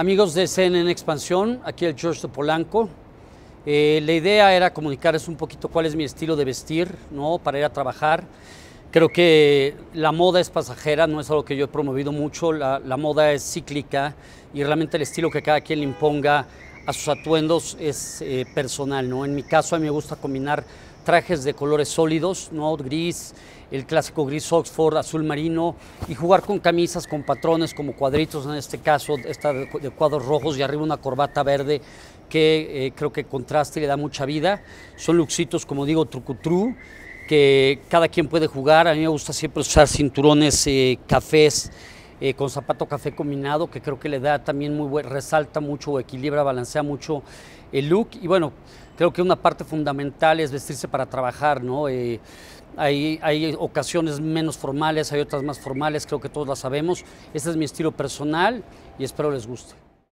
Amigos de CNN Expansión, aquí el George de Polanco. Eh, la idea era comunicarles un poquito cuál es mi estilo de vestir, ¿no? Para ir a trabajar. Creo que la moda es pasajera, no es algo que yo he promovido mucho, la, la moda es cíclica y realmente el estilo que cada quien le imponga a sus atuendos es eh, personal. ¿no? En mi caso a mí me gusta combinar trajes de colores sólidos, ¿no? gris, el clásico gris Oxford, azul marino, y jugar con camisas con patrones como cuadritos, en este caso de cuadros rojos y arriba una corbata verde que eh, creo que contrasta y le da mucha vida. Son luxitos, como digo, trucutru, que cada quien puede jugar. A mí me gusta siempre usar cinturones eh, cafés eh, con zapato café combinado, que creo que le da también muy buen, resalta mucho, equilibra, balancea mucho el look. Y bueno, creo que una parte fundamental es vestirse para trabajar, ¿no? Eh, hay, ocasiones menos formales, hay otras más formales, creo que todos las sabemos. Este es mi estilo personal y espero les guste.